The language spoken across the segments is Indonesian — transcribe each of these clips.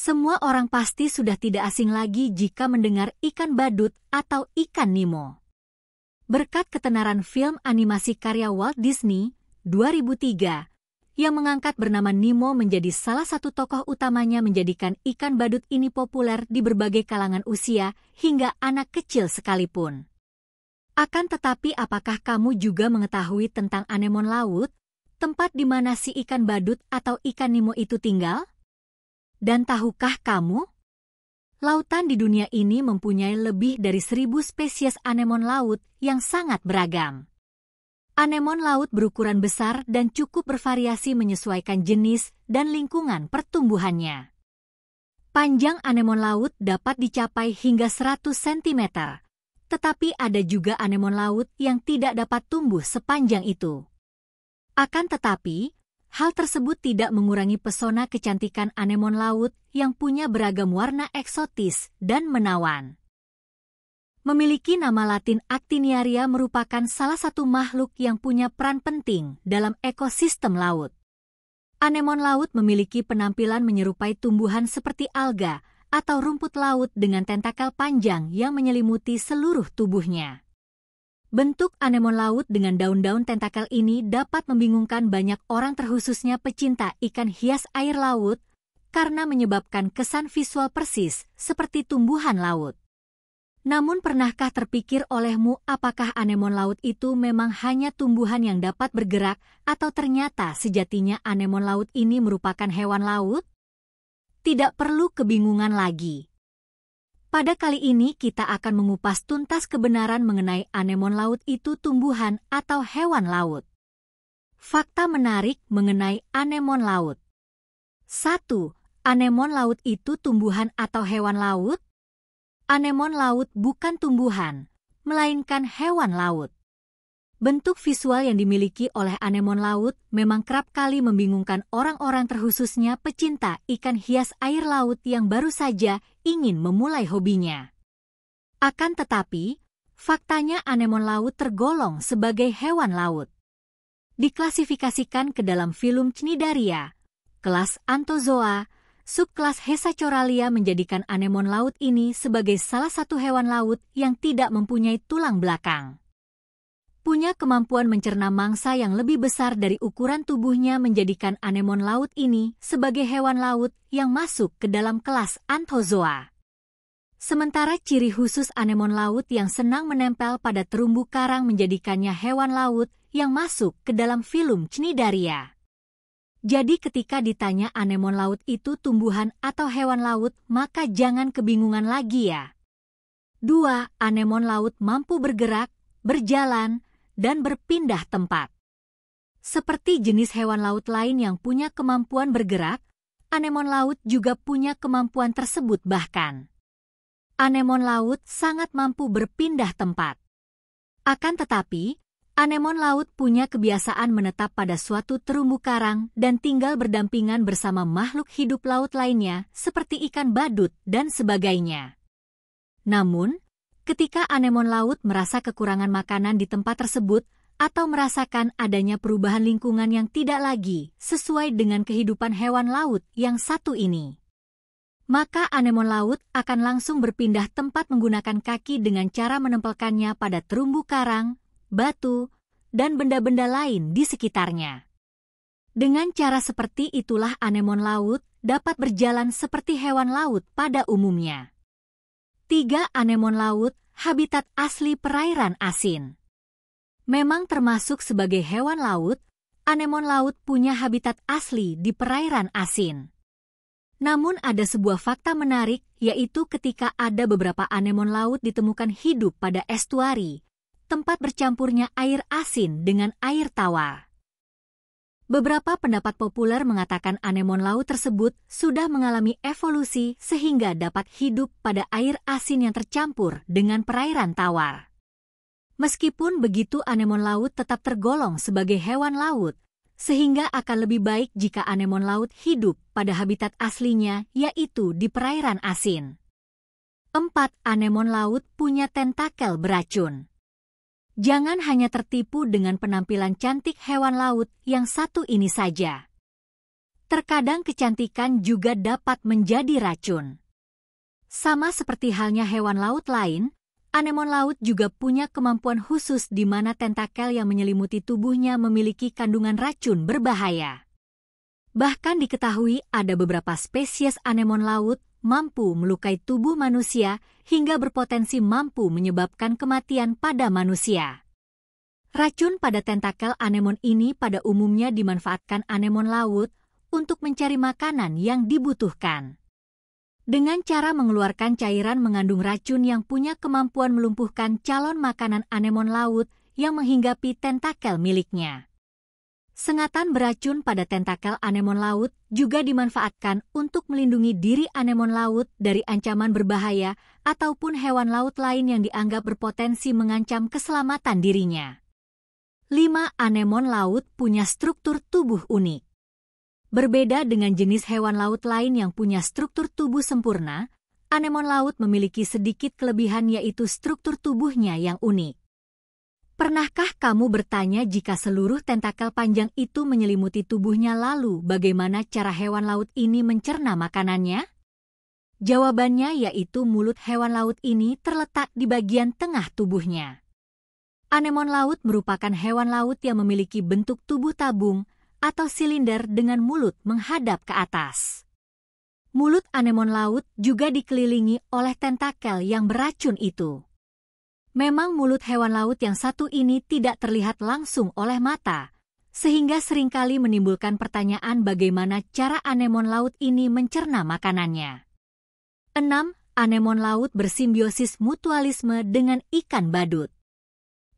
Semua orang pasti sudah tidak asing lagi jika mendengar ikan badut atau ikan Nemo. Berkat ketenaran film animasi karya Walt Disney 2003 yang mengangkat bernama Nemo menjadi salah satu tokoh utamanya menjadikan ikan badut ini populer di berbagai kalangan usia hingga anak kecil sekalipun. Akan tetapi apakah kamu juga mengetahui tentang anemon laut, tempat di mana si ikan badut atau ikan Nemo itu tinggal? Dan tahukah kamu? Lautan di dunia ini mempunyai lebih dari seribu spesies anemon laut yang sangat beragam. Anemon laut berukuran besar dan cukup bervariasi menyesuaikan jenis dan lingkungan pertumbuhannya. Panjang anemon laut dapat dicapai hingga 100 cm, tetapi ada juga anemon laut yang tidak dapat tumbuh sepanjang itu. Akan tetapi, Hal tersebut tidak mengurangi pesona kecantikan anemon laut yang punya beragam warna eksotis dan menawan. Memiliki nama latin Actiniaria merupakan salah satu makhluk yang punya peran penting dalam ekosistem laut. Anemon laut memiliki penampilan menyerupai tumbuhan seperti alga atau rumput laut dengan tentakel panjang yang menyelimuti seluruh tubuhnya. Bentuk anemon laut dengan daun-daun tentakel ini dapat membingungkan banyak orang terkhususnya pecinta ikan hias air laut karena menyebabkan kesan visual persis seperti tumbuhan laut. Namun pernahkah terpikir olehmu apakah anemon laut itu memang hanya tumbuhan yang dapat bergerak atau ternyata sejatinya anemon laut ini merupakan hewan laut? Tidak perlu kebingungan lagi pada kali ini kita akan mengupas tuntas kebenaran mengenai anemon laut itu tumbuhan atau hewan laut. Fakta menarik mengenai anemon laut. 1. Anemon laut itu tumbuhan atau hewan laut? Anemon laut bukan tumbuhan, melainkan hewan laut. Bentuk visual yang dimiliki oleh anemon laut memang kerap kali membingungkan orang-orang terkhususnya pecinta ikan hias air laut yang baru saja ingin memulai hobinya. Akan tetapi, faktanya anemon laut tergolong sebagai hewan laut. Diklasifikasikan ke dalam film Cnidaria, kelas Antozoa, subkelas Hesachoralia menjadikan anemon laut ini sebagai salah satu hewan laut yang tidak mempunyai tulang belakang punya kemampuan mencerna mangsa yang lebih besar dari ukuran tubuhnya menjadikan anemon laut ini sebagai hewan laut yang masuk ke dalam kelas anthozoa. Sementara ciri khusus anemon laut yang senang menempel pada terumbu karang menjadikannya hewan laut yang masuk ke dalam film cnidaria. Jadi ketika ditanya anemon laut itu tumbuhan atau hewan laut, maka jangan kebingungan lagi ya. 2. Anemon laut mampu bergerak, berjalan, dan berpindah tempat. Seperti jenis hewan laut lain yang punya kemampuan bergerak, anemon laut juga punya kemampuan tersebut bahkan. Anemon laut sangat mampu berpindah tempat. Akan tetapi, anemon laut punya kebiasaan menetap pada suatu terumbu karang dan tinggal berdampingan bersama makhluk hidup laut lainnya seperti ikan badut dan sebagainya. Namun, Ketika anemon laut merasa kekurangan makanan di tempat tersebut, atau merasakan adanya perubahan lingkungan yang tidak lagi sesuai dengan kehidupan hewan laut yang satu ini. Maka anemon laut akan langsung berpindah tempat menggunakan kaki dengan cara menempelkannya pada terumbu karang, batu, dan benda-benda lain di sekitarnya. Dengan cara seperti itulah anemon laut dapat berjalan seperti hewan laut pada umumnya tiga anemon laut habitat asli perairan asin. Memang termasuk sebagai hewan laut, anemon laut punya habitat asli di perairan asin. Namun ada sebuah fakta menarik, yaitu ketika ada beberapa anemon laut ditemukan hidup pada estuari, tempat bercampurnya air asin dengan air tawar. Beberapa pendapat populer mengatakan anemon laut tersebut sudah mengalami evolusi sehingga dapat hidup pada air asin yang tercampur dengan perairan tawar. Meskipun begitu anemon laut tetap tergolong sebagai hewan laut, sehingga akan lebih baik jika anemon laut hidup pada habitat aslinya yaitu di perairan asin. 4. Anemon laut punya tentakel beracun. Jangan hanya tertipu dengan penampilan cantik hewan laut yang satu ini saja. Terkadang kecantikan juga dapat menjadi racun. Sama seperti halnya hewan laut lain, anemon laut juga punya kemampuan khusus di mana tentakel yang menyelimuti tubuhnya memiliki kandungan racun berbahaya. Bahkan diketahui ada beberapa spesies anemon laut mampu melukai tubuh manusia hingga berpotensi mampu menyebabkan kematian pada manusia. Racun pada tentakel anemon ini pada umumnya dimanfaatkan anemon laut untuk mencari makanan yang dibutuhkan. Dengan cara mengeluarkan cairan mengandung racun yang punya kemampuan melumpuhkan calon makanan anemon laut yang menghinggapi tentakel miliknya. Sengatan beracun pada tentakel anemon laut juga dimanfaatkan untuk melindungi diri anemon laut dari ancaman berbahaya ataupun hewan laut lain yang dianggap berpotensi mengancam keselamatan dirinya. 5. Anemon laut punya struktur tubuh unik. Berbeda dengan jenis hewan laut lain yang punya struktur tubuh sempurna, anemon laut memiliki sedikit kelebihan yaitu struktur tubuhnya yang unik. Pernahkah kamu bertanya jika seluruh tentakel panjang itu menyelimuti tubuhnya lalu bagaimana cara hewan laut ini mencerna makanannya? Jawabannya yaitu mulut hewan laut ini terletak di bagian tengah tubuhnya. Anemon laut merupakan hewan laut yang memiliki bentuk tubuh tabung atau silinder dengan mulut menghadap ke atas. Mulut anemon laut juga dikelilingi oleh tentakel yang beracun itu. Memang mulut hewan laut yang satu ini tidak terlihat langsung oleh mata, sehingga seringkali menimbulkan pertanyaan bagaimana cara anemon laut ini mencerna makanannya. 6. Anemon laut bersimbiosis mutualisme dengan ikan badut.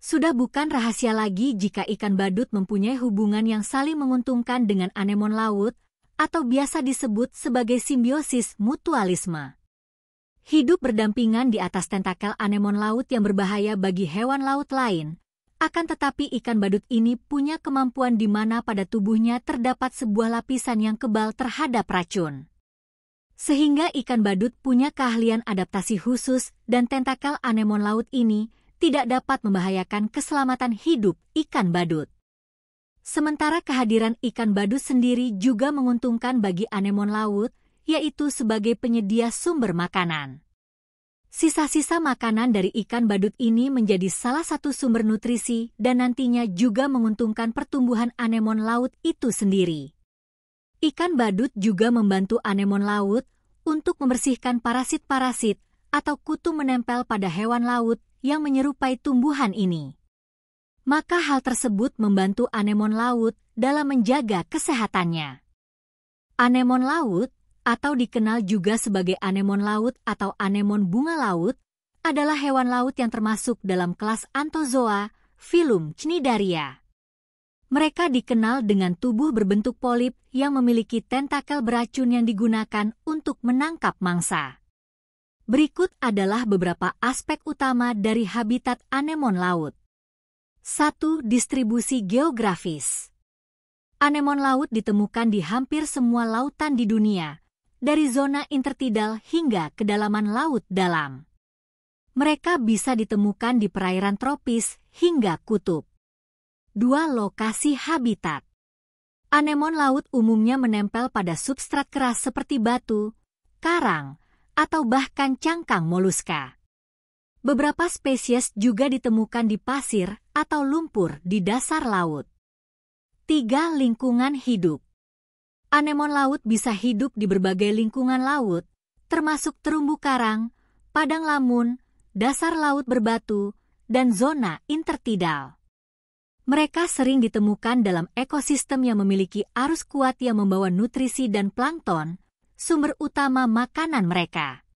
Sudah bukan rahasia lagi jika ikan badut mempunyai hubungan yang saling menguntungkan dengan anemon laut, atau biasa disebut sebagai simbiosis mutualisme hidup berdampingan di atas tentakel anemon laut yang berbahaya bagi hewan laut lain. Akan tetapi ikan badut ini punya kemampuan di mana pada tubuhnya terdapat sebuah lapisan yang kebal terhadap racun. Sehingga ikan badut punya keahlian adaptasi khusus dan tentakel anemon laut ini tidak dapat membahayakan keselamatan hidup ikan badut. Sementara kehadiran ikan badut sendiri juga menguntungkan bagi anemon laut yaitu sebagai penyedia sumber makanan. Sisa-sisa makanan dari ikan badut ini menjadi salah satu sumber nutrisi dan nantinya juga menguntungkan pertumbuhan anemon laut itu sendiri. Ikan badut juga membantu anemon laut untuk membersihkan parasit-parasit atau kutu menempel pada hewan laut yang menyerupai tumbuhan ini. Maka hal tersebut membantu anemon laut dalam menjaga kesehatannya. Anemon laut atau dikenal juga sebagai anemon laut atau anemon bunga laut, adalah hewan laut yang termasuk dalam kelas Anthozoa, filum Cnidaria. Mereka dikenal dengan tubuh berbentuk polip yang memiliki tentakel beracun yang digunakan untuk menangkap mangsa. Berikut adalah beberapa aspek utama dari habitat anemon laut. 1. Distribusi geografis Anemon laut ditemukan di hampir semua lautan di dunia, dari zona intertidal hingga kedalaman laut dalam. Mereka bisa ditemukan di perairan tropis hingga kutub. Dua lokasi habitat. Anemon laut umumnya menempel pada substrat keras seperti batu, karang, atau bahkan cangkang moluska. Beberapa spesies juga ditemukan di pasir atau lumpur di dasar laut. Tiga lingkungan hidup anemon laut bisa hidup di berbagai lingkungan laut, termasuk terumbu karang, padang lamun, dasar laut berbatu, dan zona intertidal. Mereka sering ditemukan dalam ekosistem yang memiliki arus kuat yang membawa nutrisi dan plankton, sumber utama makanan mereka.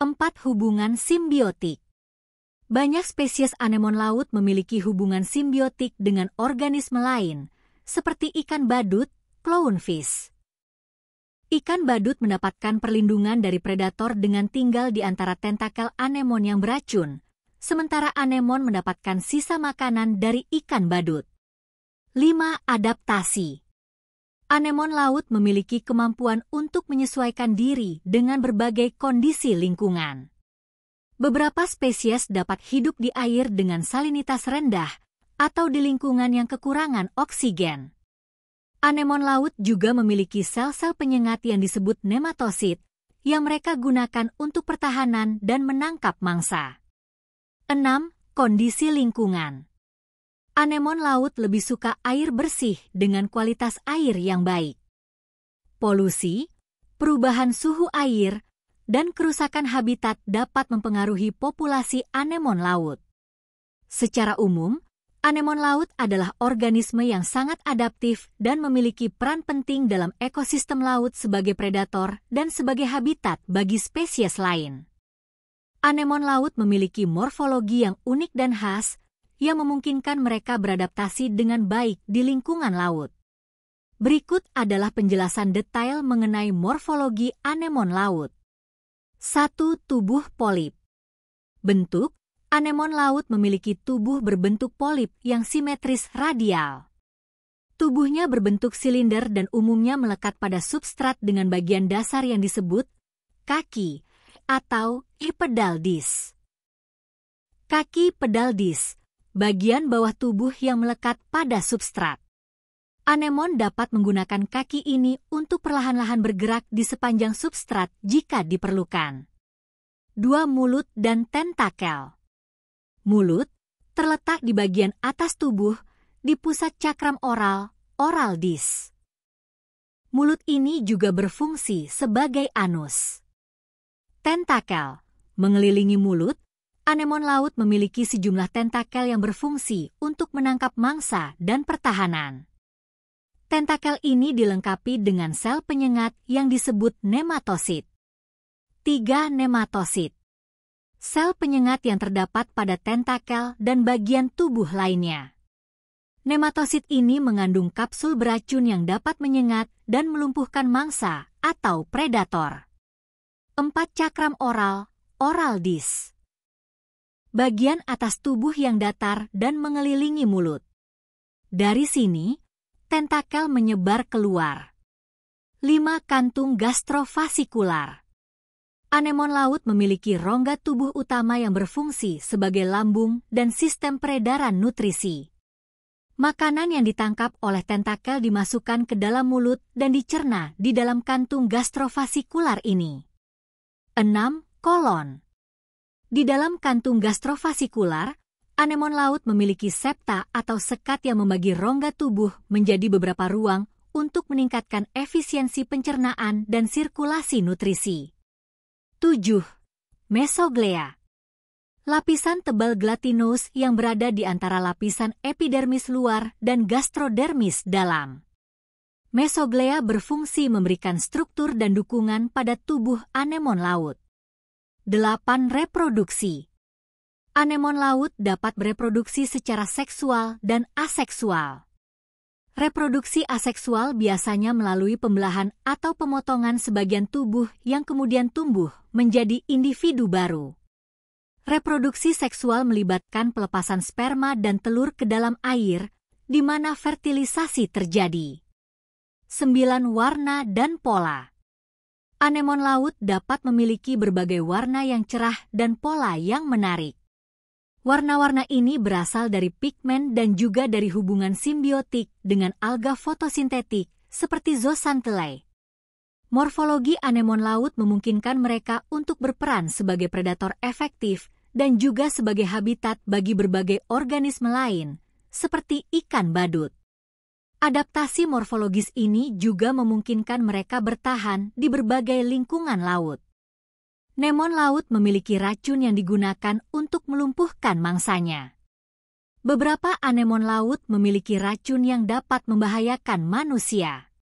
Empat Hubungan simbiotik Banyak spesies anemon laut memiliki hubungan simbiotik dengan organisme lain, seperti ikan badut, clownfish. Ikan badut mendapatkan perlindungan dari predator dengan tinggal di antara tentakel anemon yang beracun, sementara anemon mendapatkan sisa makanan dari ikan badut. 5. Adaptasi Anemon laut memiliki kemampuan untuk menyesuaikan diri dengan berbagai kondisi lingkungan. Beberapa spesies dapat hidup di air dengan salinitas rendah atau di lingkungan yang kekurangan oksigen. Anemon laut juga memiliki sel-sel penyengat yang disebut nematosit, yang mereka gunakan untuk pertahanan dan menangkap mangsa. 6. Kondisi lingkungan Anemon laut lebih suka air bersih dengan kualitas air yang baik. Polusi, perubahan suhu air, dan kerusakan habitat dapat mempengaruhi populasi anemon laut. Secara umum, Anemon laut adalah organisme yang sangat adaptif dan memiliki peran penting dalam ekosistem laut sebagai predator dan sebagai habitat bagi spesies lain. Anemon laut memiliki morfologi yang unik dan khas yang memungkinkan mereka beradaptasi dengan baik di lingkungan laut. Berikut adalah penjelasan detail mengenai morfologi anemon laut. 1. Tubuh polip Bentuk, anemon laut memiliki tubuh berbentuk polip yang simetris radial. Tubuhnya berbentuk silinder dan umumnya melekat pada substrat dengan bagian dasar yang disebut kaki atau pedal Kaki pedaldis, bagian bawah tubuh yang melekat pada substrat. Anemon dapat menggunakan kaki ini untuk perlahan-lahan bergerak di sepanjang substrat jika diperlukan. Dua mulut dan tentakel. Mulut terletak di bagian atas tubuh di pusat cakram oral, oral dis. Mulut ini juga berfungsi sebagai anus. Tentakel mengelilingi mulut, anemon laut memiliki sejumlah tentakel yang berfungsi untuk menangkap mangsa dan pertahanan. Tentakel ini dilengkapi dengan sel penyengat yang disebut nematosit. Tiga nematosit sel penyengat yang terdapat pada tentakel dan bagian tubuh lainnya. Nematosit ini mengandung kapsul beracun yang dapat menyengat dan melumpuhkan mangsa atau predator. Empat Cakram oral, oral dis. Bagian atas tubuh yang datar dan mengelilingi mulut. Dari sini, tentakel menyebar keluar. 5. Kantung gastrovasikular. Anemon laut memiliki rongga tubuh utama yang berfungsi sebagai lambung dan sistem peredaran nutrisi. Makanan yang ditangkap oleh tentakel dimasukkan ke dalam mulut dan dicerna di dalam kantung gastrofasikular ini. 6. Kolon Di dalam kantung gastrofasikular, anemon laut memiliki septa atau sekat yang membagi rongga tubuh menjadi beberapa ruang untuk meningkatkan efisiensi pencernaan dan sirkulasi nutrisi. 7. Mesoglea Lapisan tebal gelatinous yang berada di antara lapisan epidermis luar dan gastrodermis dalam. Mesoglea berfungsi memberikan struktur dan dukungan pada tubuh anemon laut. 8. Reproduksi Anemon laut dapat bereproduksi secara seksual dan aseksual. Reproduksi aseksual biasanya melalui pembelahan atau pemotongan sebagian tubuh yang kemudian tumbuh menjadi individu baru. Reproduksi seksual melibatkan pelepasan sperma dan telur ke dalam air, di mana fertilisasi terjadi. 9 warna dan pola. Anemon laut dapat memiliki berbagai warna yang cerah dan pola yang menarik. Warna-warna ini berasal dari pigmen dan juga dari hubungan simbiotik dengan alga fotosintetik seperti zooxanthellae. Morfologi anemon laut memungkinkan mereka untuk berperan sebagai predator efektif dan juga sebagai habitat bagi berbagai organisme lain, seperti ikan badut. Adaptasi morfologis ini juga memungkinkan mereka bertahan di berbagai lingkungan laut. Nemon laut memiliki racun yang digunakan untuk melumpuhkan mangsanya. Beberapa anemon laut memiliki racun yang dapat membahayakan manusia.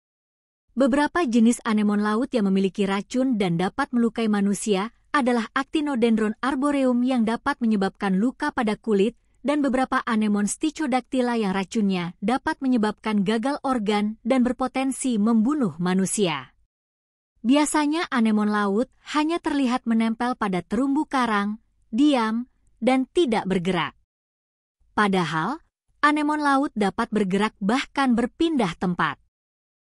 Beberapa jenis anemon laut yang memiliki racun dan dapat melukai manusia adalah Actinodendron arboreum yang dapat menyebabkan luka pada kulit dan beberapa anemon stichodactyla yang racunnya dapat menyebabkan gagal organ dan berpotensi membunuh manusia. Biasanya anemon laut hanya terlihat menempel pada terumbu karang, diam, dan tidak bergerak. Padahal, anemon laut dapat bergerak bahkan berpindah tempat.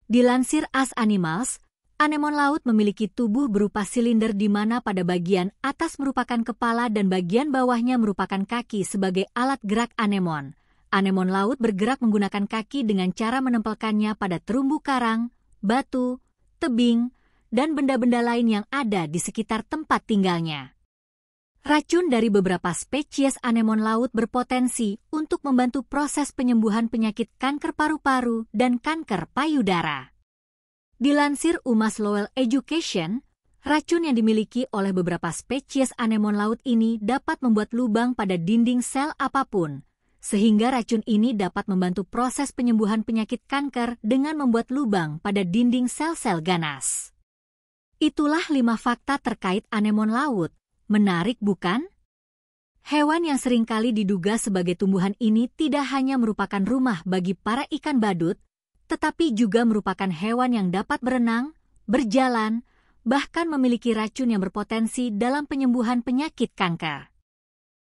Dilansir As Animals, anemon laut memiliki tubuh berupa silinder di mana pada bagian atas merupakan kepala dan bagian bawahnya merupakan kaki sebagai alat gerak anemon. Anemon laut bergerak menggunakan kaki dengan cara menempelkannya pada terumbu karang, batu, tebing, dan benda-benda lain yang ada di sekitar tempat tinggalnya. Racun dari beberapa spesies anemon laut berpotensi untuk membantu proses penyembuhan penyakit kanker paru-paru dan kanker payudara. Dilansir Umas Lowell Education, racun yang dimiliki oleh beberapa spesies anemon laut ini dapat membuat lubang pada dinding sel apapun, sehingga racun ini dapat membantu proses penyembuhan penyakit kanker dengan membuat lubang pada dinding sel-sel ganas. Itulah lima fakta terkait anemon laut. Menarik bukan? Hewan yang seringkali diduga sebagai tumbuhan ini tidak hanya merupakan rumah bagi para ikan badut, tetapi juga merupakan hewan yang dapat berenang, berjalan, bahkan memiliki racun yang berpotensi dalam penyembuhan penyakit kanker.